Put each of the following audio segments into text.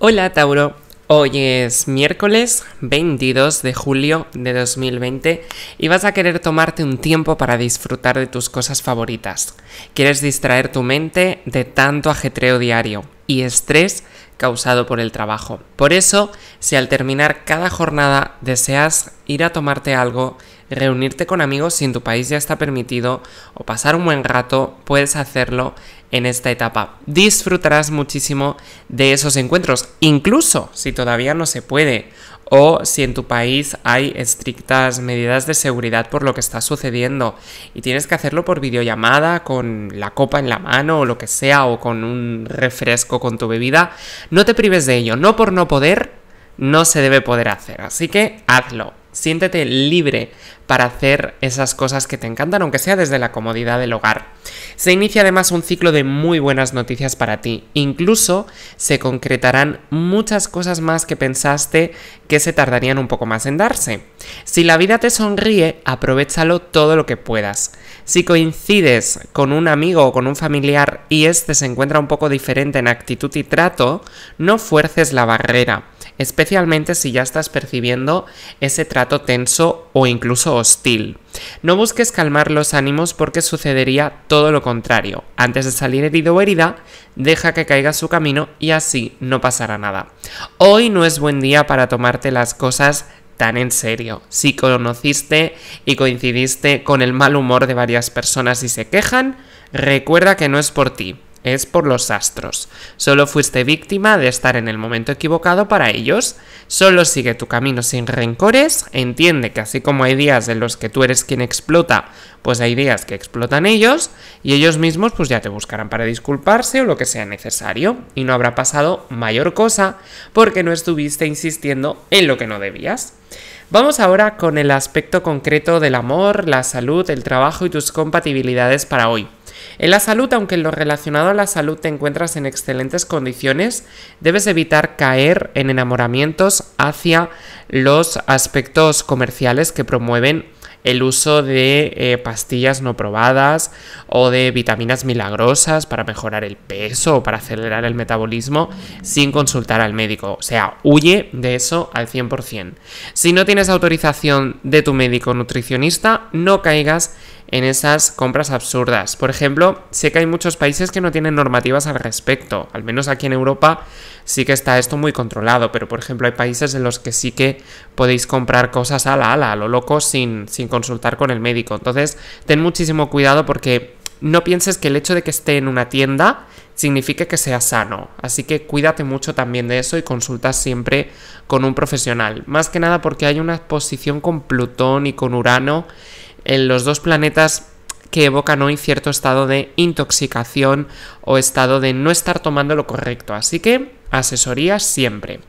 Hola Tauro, hoy es miércoles 22 de julio de 2020 y vas a querer tomarte un tiempo para disfrutar de tus cosas favoritas. Quieres distraer tu mente de tanto ajetreo diario y estrés causado por el trabajo. Por eso, si al terminar cada jornada deseas ir a tomarte algo, reunirte con amigos si en tu país ya está permitido o pasar un buen rato, puedes hacerlo en esta etapa. Disfrutarás muchísimo de esos encuentros, incluso si todavía no se puede o si en tu país hay estrictas medidas de seguridad por lo que está sucediendo y tienes que hacerlo por videollamada con la copa en la mano o lo que sea o con un refresco con tu bebida, no te prives de ello, no por no poder, no se debe poder hacer, así que hazlo. Siéntete libre para hacer esas cosas que te encantan, aunque sea desde la comodidad del hogar. Se inicia además un ciclo de muy buenas noticias para ti. Incluso se concretarán muchas cosas más que pensaste que se tardarían un poco más en darse. Si la vida te sonríe, aprovechalo todo lo que puedas. Si coincides con un amigo o con un familiar y este se encuentra un poco diferente en actitud y trato, no fuerces la barrera especialmente si ya estás percibiendo ese trato tenso o incluso hostil. No busques calmar los ánimos porque sucedería todo lo contrario. Antes de salir herido o herida, deja que caiga su camino y así no pasará nada. Hoy no es buen día para tomarte las cosas tan en serio. Si conociste y coincidiste con el mal humor de varias personas y se quejan, recuerda que no es por ti es por los astros. Solo fuiste víctima de estar en el momento equivocado para ellos. Solo sigue tu camino sin rencores. Entiende que así como hay días en los que tú eres quien explota, pues hay días que explotan ellos y ellos mismos pues ya te buscarán para disculparse o lo que sea necesario. Y no habrá pasado mayor cosa porque no estuviste insistiendo en lo que no debías. Vamos ahora con el aspecto concreto del amor, la salud, el trabajo y tus compatibilidades para hoy. En la salud, aunque en lo relacionado a la salud te encuentras en excelentes condiciones, debes evitar caer en enamoramientos hacia los aspectos comerciales que promueven el uso de eh, pastillas no probadas o de vitaminas milagrosas para mejorar el peso o para acelerar el metabolismo sin consultar al médico. O sea, huye de eso al 100%. Si no tienes autorización de tu médico nutricionista, no caigas en esas compras absurdas. Por ejemplo, sé que hay muchos países que no tienen normativas al respecto, al menos aquí en Europa sí que está esto muy controlado, pero por ejemplo hay países en los que sí que podéis comprar cosas a la ala, a lo loco, sin, sin consultar con el médico. Entonces, ten muchísimo cuidado porque no pienses que el hecho de que esté en una tienda significa que sea sano. Así que cuídate mucho también de eso y consulta siempre con un profesional. Más que nada porque hay una posición con Plutón y con Urano en los dos planetas que evocan hoy cierto estado de intoxicación o estado de no estar tomando lo correcto. Así que asesoría siempre.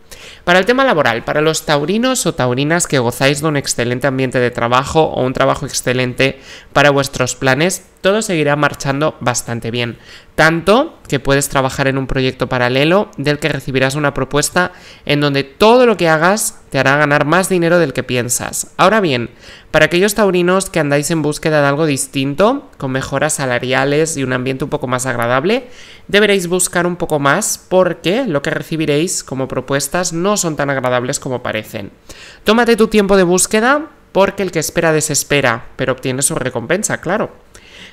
Para el tema laboral, para los taurinos o taurinas que gozáis de un excelente ambiente de trabajo o un trabajo excelente para vuestros planes, todo seguirá marchando bastante bien. Tanto que puedes trabajar en un proyecto paralelo del que recibirás una propuesta en donde todo lo que hagas te hará ganar más dinero del que piensas. Ahora bien, para aquellos taurinos que andáis en búsqueda de algo distinto, con mejoras salariales y un ambiente un poco más agradable, deberéis buscar un poco más porque lo que recibiréis como propuestas no son tan agradables como parecen. Tómate tu tiempo de búsqueda porque el que espera desespera, pero obtiene su recompensa, claro.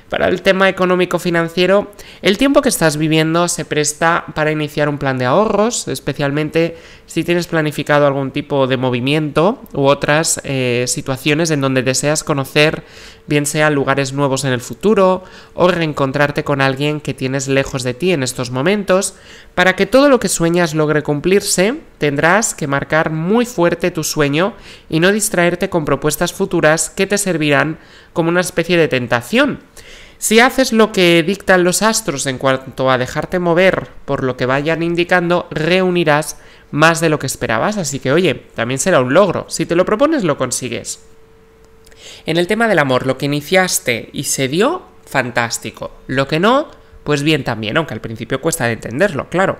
Para el tema económico-financiero, el tiempo que estás viviendo se presta para iniciar un plan de ahorros, especialmente si tienes planificado algún tipo de movimiento u otras eh, situaciones en donde deseas conocer, bien sea lugares nuevos en el futuro o reencontrarte con alguien que tienes lejos de ti en estos momentos, para que todo lo que sueñas logre cumplirse tendrás que marcar muy fuerte tu sueño y no distraerte con propuestas futuras que te servirán como una especie de tentación. Si haces lo que dictan los astros en cuanto a dejarte mover por lo que vayan indicando, reunirás más de lo que esperabas, así que oye, también será un logro. Si te lo propones, lo consigues. En el tema del amor, lo que iniciaste y se dio, fantástico. Lo que no, pues bien también, aunque al principio cuesta entenderlo, claro.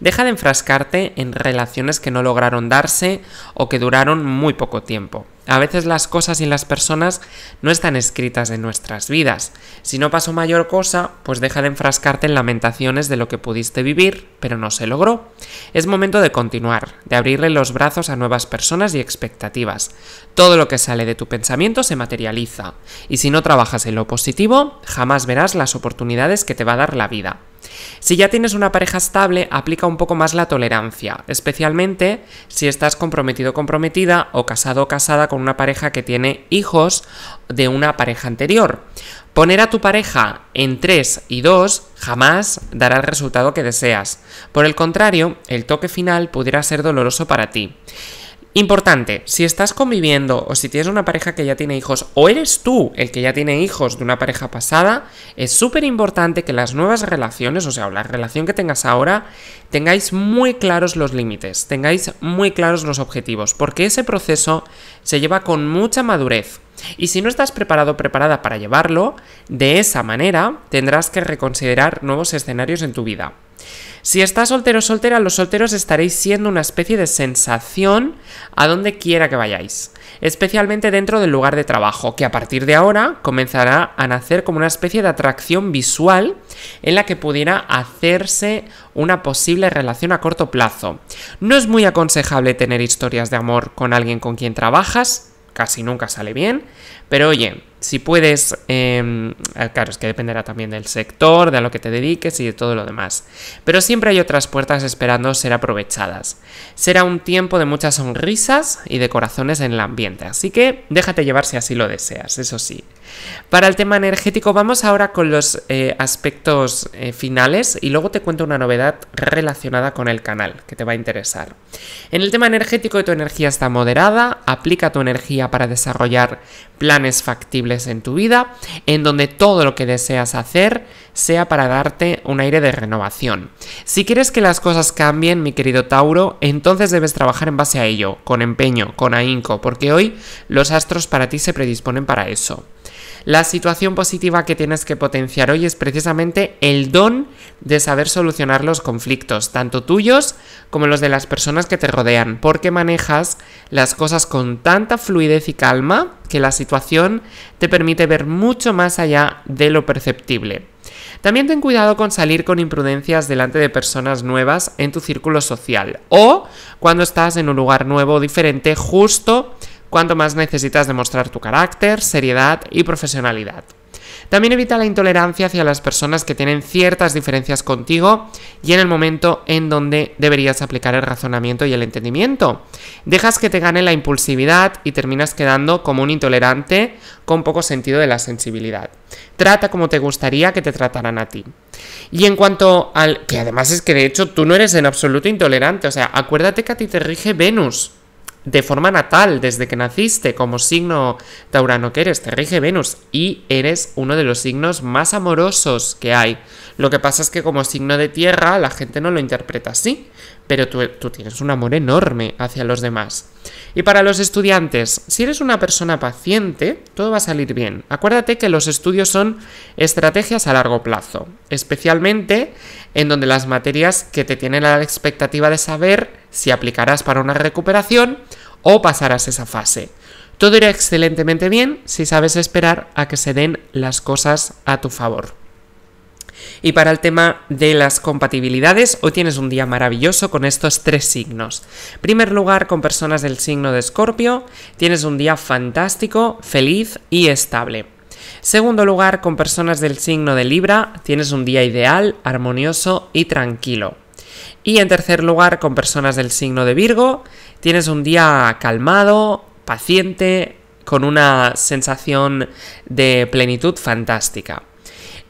Deja de enfrascarte en relaciones que no lograron darse o que duraron muy poco tiempo. A veces las cosas y las personas no están escritas en nuestras vidas. Si no pasó mayor cosa, pues deja de enfrascarte en lamentaciones de lo que pudiste vivir, pero no se logró. Es momento de continuar, de abrirle los brazos a nuevas personas y expectativas. Todo lo que sale de tu pensamiento se materializa, y si no trabajas en lo positivo, jamás verás las oportunidades que te va a dar la vida. Si ya tienes una pareja estable, aplica un poco más la tolerancia, especialmente si estás comprometido comprometida o casado o casada con una pareja que tiene hijos de una pareja anterior. Poner a tu pareja en 3 y 2 jamás dará el resultado que deseas. Por el contrario, el toque final pudiera ser doloroso para ti. Importante, si estás conviviendo o si tienes una pareja que ya tiene hijos o eres tú el que ya tiene hijos de una pareja pasada, es súper importante que las nuevas relaciones, o sea, la relación que tengas ahora, tengáis muy claros los límites, tengáis muy claros los objetivos, porque ese proceso se lleva con mucha madurez. Y si no estás preparado o preparada para llevarlo, de esa manera tendrás que reconsiderar nuevos escenarios en tu vida. Si estás soltero o soltera, los solteros estaréis siendo una especie de sensación a donde quiera que vayáis, especialmente dentro del lugar de trabajo, que a partir de ahora comenzará a nacer como una especie de atracción visual en la que pudiera hacerse una posible relación a corto plazo. No es muy aconsejable tener historias de amor con alguien con quien trabajas, casi nunca sale bien, pero oye, si puedes, em, ah, claro, es que dependerá también del sector, de a lo que te dediques y de todo lo demás. Pero siempre hay otras puertas esperando ser aprovechadas. Será un tiempo de muchas sonrisas y de corazones en el ambiente, así que déjate llevar si así lo deseas, eso sí. Para el tema energético vamos ahora con los eh, aspectos eh, finales y luego te cuento una novedad relacionada con el canal que te va a interesar. En el tema energético tu energía está moderada, aplica tu energía para desarrollar planes factibles en tu vida, en donde todo lo que deseas hacer sea para darte un aire de renovación. Si quieres que las cosas cambien, mi querido Tauro, entonces debes trabajar en base a ello, con empeño, con ahínco, porque hoy los astros para ti se predisponen para eso. La situación positiva que tienes que potenciar hoy es precisamente el don de saber solucionar los conflictos, tanto tuyos como los de las personas que te rodean, porque manejas las cosas con tanta fluidez y calma que la situación te permite ver mucho más allá de lo perceptible. También ten cuidado con salir con imprudencias delante de personas nuevas en tu círculo social o cuando estás en un lugar nuevo o diferente justo cuanto más necesitas demostrar tu carácter, seriedad y profesionalidad. También evita la intolerancia hacia las personas que tienen ciertas diferencias contigo y en el momento en donde deberías aplicar el razonamiento y el entendimiento. Dejas que te gane la impulsividad y terminas quedando como un intolerante con poco sentido de la sensibilidad. Trata como te gustaría que te trataran a ti. Y en cuanto al... que además es que de hecho tú no eres en absoluto intolerante, o sea, acuérdate que a ti te rige Venus de forma natal, desde que naciste, como signo taurano que eres, te rige Venus y eres uno de los signos más amorosos que hay. Lo que pasa es que como signo de tierra la gente no lo interpreta así, pero tú, tienes un amor enorme hacia los demás. Y para los estudiantes, si eres una persona paciente, todo va a salir bien. Acuérdate que los estudios son estrategias a largo plazo, especialmente en donde las materias que te tienen la expectativa de saber si aplicarás para una recuperación o pasarás esa fase. Todo irá excelentemente bien si sabes esperar a que se den las cosas a tu favor. Y para el tema de las compatibilidades, hoy tienes un día maravilloso con estos tres signos. En primer lugar, con personas del signo de Escorpio, tienes un día fantástico, feliz y estable. Segundo lugar, con personas del signo de Libra, tienes un día ideal, armonioso y tranquilo. Y en tercer lugar, con personas del signo de Virgo, tienes un día calmado, paciente, con una sensación de plenitud fantástica.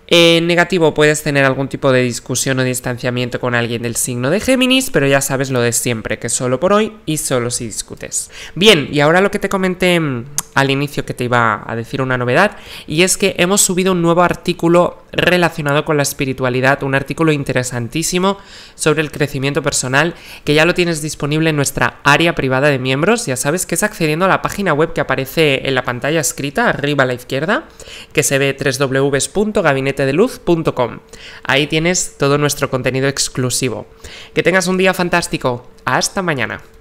En negativo puedes tener algún tipo de discusión o distanciamiento con alguien del signo de Géminis, pero ya sabes lo de siempre, que solo por hoy y solo si discutes. Bien, y ahora lo que te comenté mm, al inicio que te iba a decir una novedad, y es que hemos subido un nuevo artículo relacionado con la espiritualidad, un artículo interesantísimo sobre el crecimiento personal, que ya lo tienes disponible en nuestra área privada de miembros, ya sabes que es accediendo a la página web que aparece en la pantalla escrita arriba a la izquierda, que se ve www.gabinetedeluz.com. Ahí tienes todo nuestro contenido exclusivo. Que tengas un día fantástico. Hasta mañana.